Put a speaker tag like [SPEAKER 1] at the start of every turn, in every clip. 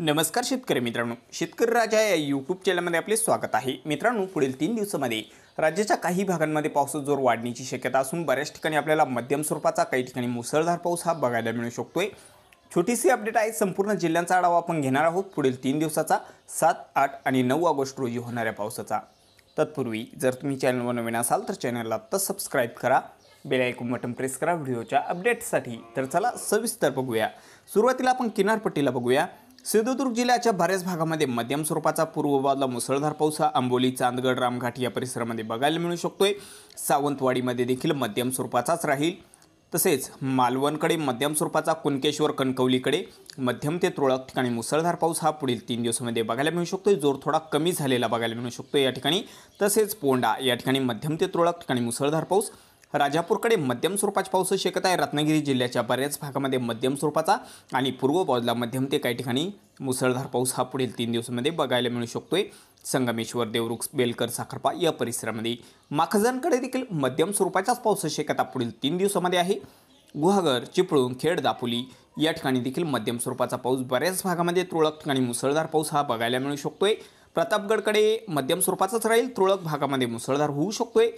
[SPEAKER 1] नमस्कार शेतकरी मित्रांनो शेतकरी राजा या यूट्यूब चॅनलमध्ये आपले स्वागत आहे मित्रांनो पुढील तीन दिवसामध्ये राज्याच्या काही भागांमध्ये पावसाचा जोर वाढण्याची शक्यता असून बऱ्याच ठिकाणी आपल्याला मध्यम स्वरूपाचा काही ठिकाणी मुसळधार पाऊस हा बघायला मिळू शकतोय छोटीशी अपडेट आहे संपूर्ण जिल्ह्यांचा आढावा आपण घेणार आहोत पुढील तीन दिवसाचा सात आठ आणि नऊ ऑगस्ट रोजी होणाऱ्या पावसाचा तत्पूर्वी जर तुम्ही चॅनलवर नवीन असाल तर चॅनलला आत्ता सबस्क्राईब करा बेल आयकॉन बटन प्रेस करा व्हिडिओच्या अपडेटसाठी तर चला सविस्तर बघूया सुरुवातीला आपण किनारपट्टीला बघूया सिंधुदुर्ग जिल्ह्याच्या बऱ्याच भागामध्ये मध्यम स्वरूपाचा पूर्व मुसळधार पाऊस हा आंबोली चांदगड रामघाट या परिसरामध्ये बघायला मिळू शकतोय सावंतवाडीमध्ये देखील मध्यम स्वरूपाचाच राहील तसेच मालवणकडे मध्यम स्वरूपाचा कुणकेश्वर कणकवलीकडे मध्यम ते तुरळक ठिकाणी मुसळधार पाऊस हा पुढील तीन दिवसामध्ये बघायला मिळू शकतो जोर थोडा कमी झालेला बघायला मिळू शकतो या ठिकाणी तसेच पोंडा या ठिकाणी मध्यम ते तुरळक ठिकाणी मुसळधार पाऊस राजापूरकडे मध्यम स्वरूपाची पाऊस शेकत आहे रत्नागिरी जिल्ह्याच्या बऱ्याच भागामध्ये मध्यम स्वरूपाचा आणि पूर्व बाजूला मध्यम ते काही ठिकाणी मुसळधार पाऊस हा पुढील तीन दिवसामध्ये बघायला मिळू शकतोय संगमेश्वर देवरुख बेलकर साखरपा या परिसरामध्ये माखजनकडे देखील मध्यम स्वरूपाचाच पाऊस शक्यता पुढील तीन दिवसामध्ये आहे गुहागर चिपळूण खेड दापोली या ठिकाणी देखील मध्यम स्वरूपाचा पाऊस बऱ्याच भागामध्ये तुरळक ठिकाणी मुसळधार पाऊस हा बघायला मिळू शकतोय प्रतापगडकडे मध्यम स्वरूपाचाच राहील तुरळक भागामध्ये मुसळधार होऊ शकतोय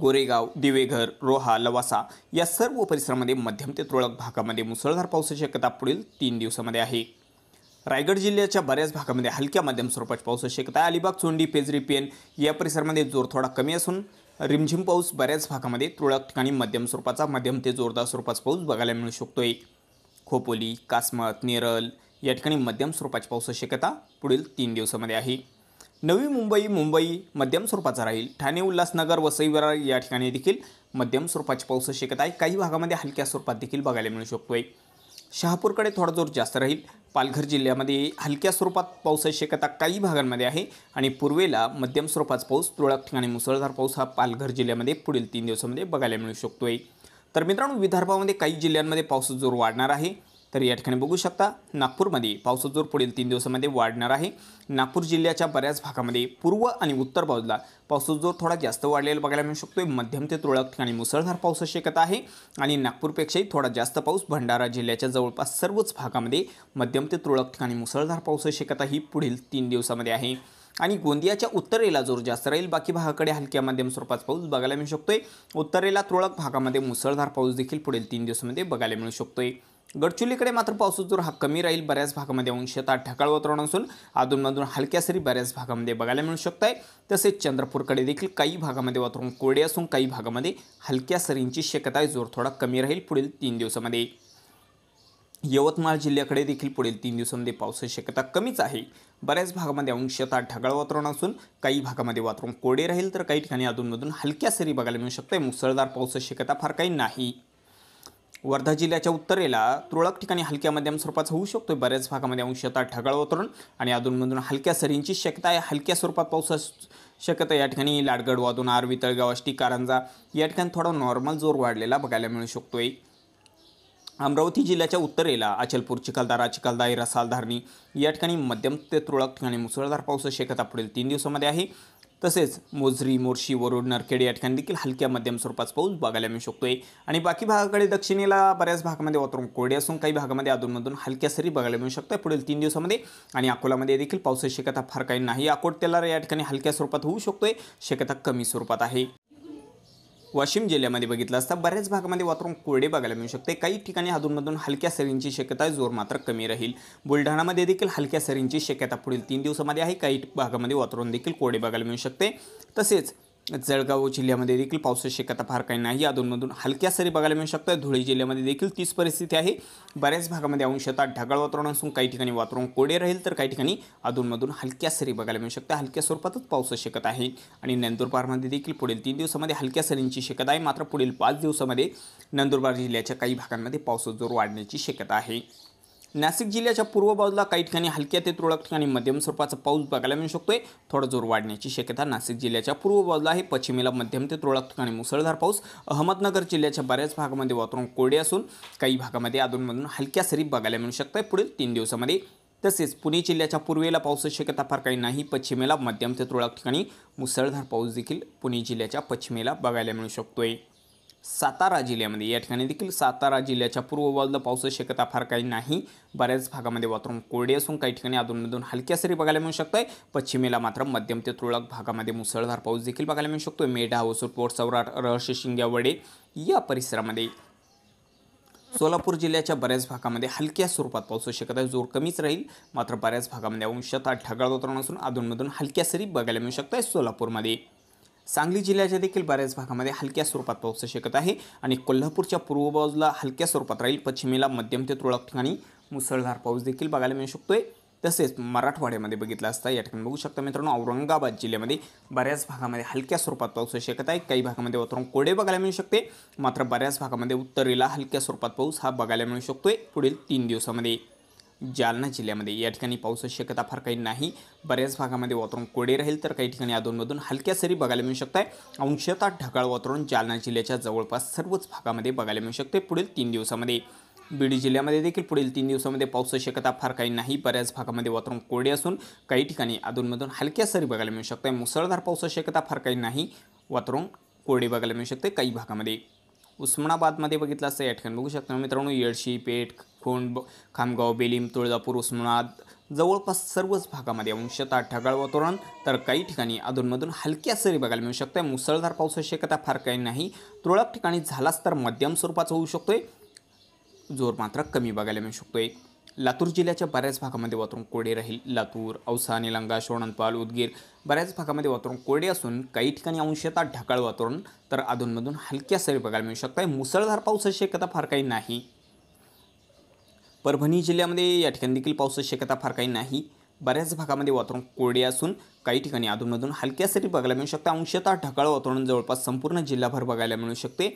[SPEAKER 1] गोरेगाव दिवेघर रोहा लवासा या सर्व परिसरामध्ये मध्यम ते तुरळक भागामध्ये मुसळधार पावसाची शक्यता पुढील तीन दिवसामध्ये आहे रायगड जिल्ह्याच्या बऱ्याच भागामध्ये हलक्या मध्यम स्वरूपाची पावसाची शक्यता आहे अलिबाग चोंडी पेजरी पेन या परिसरामध्ये जोर थोडा कमी असून रिमझिम पाऊस बऱ्याच भागामध्ये तुरळक ठिकाणी मध्यम स्वरूपाचा मध्यम ते जोरदार स्वरूपाचा पाऊस बघायला मिळू शकतो आहे खोपोली कासमत नेरल या ठिकाणी मध्यम स्वरूपाची पावसाची शक्यता पुढील तीन दिवसामध्ये आहे नवी मुंबई मुंबई मध्यम स्वरूपाचा राहील ठाणे उल्हासनगर वसई विरार या ठिकाणी देखील मध्यम स्वरूपाची पाऊस शकत आहे काही भागामध्ये हलक्या स्वरूपात देखील बघायला मिळू शकतो आहे शहापूरकडे थोडा जोर जास्त राहील पालघर जिल्ह्यामध्ये हलक्या स्वरूपात पाऊस शक्यता काही भागांमध्ये आहे आणि पूर्वेला मध्यम स्वरूपाचा पाऊस तुरळक ठिकाणी मुसळधार पाऊस हा पालघर जिल्ह्यामध्ये पुढील तीन दिवसामध्ये बघायला मिळू शकतो आहे तर मित्रांनो विदर्भामध्ये काही जिल्ह्यांमध्ये पाऊस जोर वाढणार आहे तर या ठिकाणी बघू शकता नागपूरमध्ये पावसाचा जोर पुढील तीन दिवसामध्ये वाढणार आहे नागपूर जिल्ह्याच्या बऱ्याच भागामध्ये पूर्व आणि उत्तर बाजूला पावसाचा जोर थोडा जास्त वाढलेला बघायला मिळू शकतो मध्यम ते तुरळक ठिकाणी मुसळधार पाऊस शक्यता आहे आणि नागपूरपेक्षाही थोडा जास्त पाऊस भंडारा जिल्ह्याच्या जवळपास सर्वच भागामध्ये मध्यम ते तुरळक ठिकाणी मुसळधार पाऊस शक्यता ही पुढील तीन दिवसामध्ये आहे आणि गोंदियाच्या उत्तरेला जोर जास्त राहील बाकी भागाकडे हलक्या मध्यम स्वरूपात पाऊस बघायला मिळू शकतोय उत्तरेला तुरळक भागामध्ये मुसळधार पाऊस देखील पुढील तीन दिवसामध्ये बघायला मिळू शकतोय गडचुलीकडे मात्र पावसाचा जोर हा कमी राहील बऱ्याच भागामध्ये अंशतः ढगाळ वातावरण असून अधूनमधून हलक्या सरी बऱ्याच भागामध्ये बघायला मिळू शकत आहे तसेच चंद्रपूरकडे देखील काही भागामध्ये वातावरण कोरडे असून काही भागामध्ये हलक्या सरींची शक्यता आहे जोर थोडा कमी राहील पुढील तीन दिवसामध्ये यवतमाळ जिल्ह्याकडे देखील पुढील तीन दिवसांमध्ये पावसाची शक्यता कमीच आहे बऱ्याच भागामध्ये अंशतः ढगाळ वातावरण असून काही भागामध्ये वातावरण कोरडे राहील तर काही ठिकाणी अधूनमधून हलक्या सरी बघायला मिळू आहे मुसळधार पावसाची शक्यता फार काही नाही वर्धा जिल्ह्याच्या उत्तरेला तुरळक ठिकाणी हलक्या मध्यम स्वरूपाचा होऊ शकतो बऱ्याच भागामध्ये अंशतः ढगाळ वातावरण आणि अधूनमधून हलक्या सरींची शक्यता आहे हलक्या स्वरूपात पाऊस शक्यता या ठिकाणी लाडगड वादून आरवी तळगाव अष्टी कारंजा या ठिकाणी थोडा नॉर्मल जोर वाढलेला बघायला मिळू शकतोय अमरावती जिल्ह्याच्या उत्तरेला अचलपूर चिखलदारा चिखलदाई रसाल या ठिकाणी मध्यम ते तुरळक ठिकाणी मुसळधार पाऊस शक्यता पुढील तीन दिवसामध्ये आहे तसेच मोजरी मोर्शी वरुड नरखेड या ठिकाणी देखील हलक्या मध्यम स्वरूपात पाऊस बघायला मिळू शकतोय आणि बाकी भागाकडे दक्षिणेला बऱ्याच भागामध्ये वातावरण कोरडे असून काही भागामध्ये अधूनमधून हलक्या सरी बघायला मिळू शकतो पुढील तीन दिवसामध्ये आणि अकोलामध्ये देखील पावसाची शक्यता फार काही नाही अकोट त्याला या ठिकाणी हलक्या स्वरूपात होऊ शकतोय शक्यता कमी स्वरूपात आहे वाशिम जिल्ह्यामध्ये बघितलं असता बऱ्याच भागामध्ये वातावरण कोरडे बघायला मिळू शकते काही ठिकाणी अधूनमधून हलक्या सरींची शक्यता जोर मात्र कमी राहील बुलढाणामध्ये देखील हलक्या सरींची शक्यता पुढील तीन दिवसामध्ये आहे काही भागामध्ये वातावरण देखील कोरडे बघायला मिळू शकते तसेच जळगाव जिल्ह्यामध्ये देखील पावसाची शक्यता फार काही नाही अधूनमधून हलक्या सरी बघायला मिळू शकतात धुळे जिल्ह्यामध्ये देखील तीच परिस्थिती आहे बऱ्याच भागामध्ये अंशतः ढगाळ वातावरण असून काही ठिकाणी वातावरण कोडे राहील तर काही ठिकाणी अधूनमधून हलक्या सरी बघायला मिळू शकतात हलक्या स्वरूपातच पाऊस शक्यता आहे आणि नंदुरबारमध्ये देखील पुढील तीन दिवसामध्ये हलक्या सरींची शक्यता आहे मात्र पुढील पाच दिवसामध्ये नंदुरबार जिल्ह्याच्या काही भागांमध्ये पावसाचा जोर वाढण्याची शक्यता आहे नाशिक जिल्ह्याच्या पूर्व बाजूला काही ठिकाणी हलक्या ते तुरळक ठिकाणी मध्यम स्वरूपाचा पाऊस बघायला मिळू शकतोय थोडा जोर वाढण्याची शक्यता नाशिक जिल्ह्याच्या पूर्व बाजूला आहे पश्चिमेला मध्यम ते तुरळक ठिकाणी मुसळधार पाऊस अहमदनगर जिल्ह्याच्या बऱ्याच भागामध्ये वातावरण कोरडे असून काही भागामध्ये अधूनमधून हलक्या सरी बघायला मिळू आहे पुढील तीन दिवसामध्ये तसेच पुणे जिल्ह्याच्या पूर्वेला पावसाची शक्यता फार काही नाही पश्चिमेला मध्यम ते तुरळक ठिकाणी मुसळधार पाऊस देखील पुणे जिल्ह्याच्या पश्चिमेला बघायला मिळू शकतोय सातारा जिल्ह्यामध्ये या ठिकाणी देखील सातारा जिल्ह्याच्या पूर्व बाजूला पावसाची शक्यता फार काही नाही बऱ्याच भागामध्ये वातावरण कोरडे असून काही ठिकाणी अधूनमधून हलक्या सरी बघायला मिळू शकत आहे पश्चिमेला मात्र मध्यम ते तुरळक भागामध्ये मुसळधार पाऊस देखील बघायला मिळू शकतो मेढा ओसूर पोट सौराट रहस्य शिंग्यावडे या परिसरामध्ये सोलापूर जिल्ह्याच्या बऱ्याच भागामध्ये हलक्या स्वरूपात पाऊस शक्यता जोर कमीच राहील मात्र बऱ्याच भागामध्ये अंशतः ढगाळ वातावरण असून अधूनमधून हलक्या सरी बघायला मिळू शकत आहे सोलापूरमध्ये सांगली जिल्ह्याच्या देखील बऱ्याच भागामध्ये हलक्या स्वरूपात पाऊस शकत आहे आणि कोल्हापूरच्या पूर्व बाजूला हलक्या स्वरूपात राहील पश्चिमेला मध्यम ते तुरळक ठिकाणी मुसळधार पाऊस देखील बघायला मिळू शकतोय तसेच मराठवाड्यामध्ये बघितला असता या ठिकाणी बघू शकता मित्रांनो औरंगाबाद जिल्ह्यामध्ये बऱ्याच भागामध्ये हलक्या स्वरूपात पाऊस शकत आहे काही भागामध्ये वातावरण कोडे बघायला मिळू शकते मात्र बऱ्याच भागामध्ये उत्तरेला हलक्या स्वरूपात पाऊस हा बघायला मिळू शकतोय पुढील तीन दिवसामध्ये जालना जिल्ह्यामध्ये या ठिकाणी पावसाची शक्यता फार काही नाही बऱ्याच भागामध्ये वातावरण कोडे राहील तर काही ठिकाणी अधूनमधून हलक्या सरी बघायला मिळू शकत आहे अंशतः ढगाळ वातावरण जालना जिल्ह्याच्या जवळपास सर्वच भागामध्ये बघायला मिळू शकते पुढील तीन दिवसामध्ये बीड जिल्ह्यामध्ये देखील पुढील तीन दिवसामध्ये पावसाची शक्यता फार काही नाही बऱ्याच भागामध्ये वातावरण कोरडे असून काही ठिकाणी अधूनमधून हलक्या सरी बघायला मिळू शकत आहे मुसळधार पावसाची शक्यता फार काही नाही वातावरण कोरडे बघायला मिळू शकते काही भागामध्ये उस्मानाबादमध्ये बघितलं असतं या ठिकाणी बघू शकता मित्रांनो येडशी पेठ खोंड खामगाव बेलीम तुळजापूर उस्मानाबाद जवळपास सर्वच भागामध्ये अंशतः ढगाळ वातावरण तर काही ठिकाणी अधूनमधून हलक्या सरी बघायला मिळू आहे मुसळधार पावसाची शक्यता फार काही नाही तुळक ठिकाणी झालाच तर मध्यम स्वरूपाचा होऊ शकतोय जोर मात्र कमी बघायला मिळू शकतोय लातूर जिल्ह्याच्या बऱ्याच भागामध्ये वातावरण कोरडे राहील लातूर औसा निलंगा शोणनपाल उदगीर बऱ्याच भागामध्ये वातावरण कोरडे असून काही ठिकाणी अंशतः ढगाळ वातावरण तर अधूनमधून हलक्या सरी बघायला मिळू आहे मुसळधार पावसाची शक्यता फार काही नाही परभणी जिल्ह्यामध्ये या ठिकाणी देखील पावसाची शक्यता फार काही नाही बऱ्याच भागामध्ये वातावरण कोरडे असून काही ठिकाणी अधूनमधून हलक्या सरी बघायला मिळू शकते अंशतः ढगाळ वातावरण जवळपास संपूर्ण जिल्हाभर बघायला मिळू शकते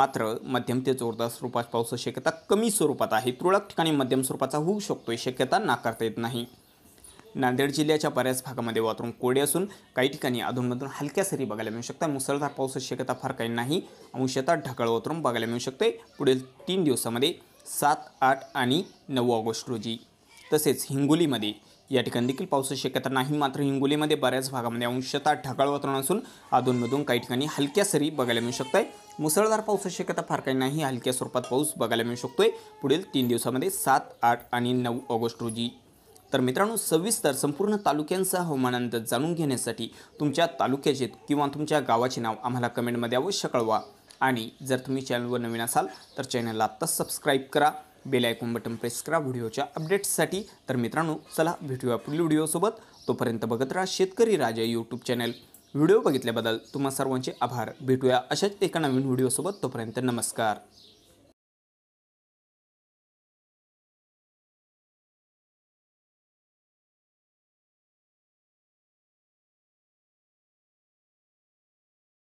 [SPEAKER 1] मात्र मध्यम ते जोरदार स्वरूपात पावसाची शक्यता कमी स्वरूपात आहे तुरळक ठिकाणी मध्यम स्वरूपाचा होऊ शकतो शक्यता नाकारता येत नाही नांदेड जिल्ह्याच्या बऱ्याच भागामध्ये वातावरण कोरडे असून काही ठिकाणी अधूनमधून हलक्या सरी बघायला मिळू शकतात मुसळधार पावसाची शक्यता फार काही नाही अंशतः ढगाळ वातावरण बघायला मिळू शकते पुढील तीन दिवसामध्ये सात आठ आणि नऊ ऑगस्ट रोजी तसेच हिंगोलीमध्ये या ठिकाणी देखील पावसाची शक्यता नाही मात्र हिंगोलीमध्ये बऱ्याच भागामध्ये अंशतः ढगाळ वातावरण असून अधूनमधून काही ठिकाणी हलक्या सरी बघायला मिळू शकत आहे मुसळधार पावसाची शक्यता फार काही नाही हलक्या स्वरूपात पाऊस बघायला मिळू शकतोय पुढील तीन दिवसामध्ये सात आठ आणि नऊ ऑगस्ट रोजी तर मित्रांनो सविस्तर संपूर्ण तालुक्यांचा हवामान अंदाज जाणून घेण्यासाठी तुमच्या तालुक्याचे किंवा तुमच्या गावाचे नाव आम्हाला कमेंटमध्ये अवश्य कळवा आणि जर तुम्ही चॅनलवर नवीन असाल तर चॅनलला आत्ताच सबस्क्राईब करा बेल आयकॉन बटन प्रेस करा व्हिडिओच्या अपडेट्ससाठी तर मित्रांनो चला भेटूया पुढील व्हिडिओसोबत तोपर्यंत बघत राहा शेतकरी राजा यूट्यूब चॅनल व्हिडिओ बघितल्याबद्दल तुम्हा सर्वांचे आभार भेटूया अशाच एका नवीन व्हिडिओसोबत तोपर्यंत नमस्कार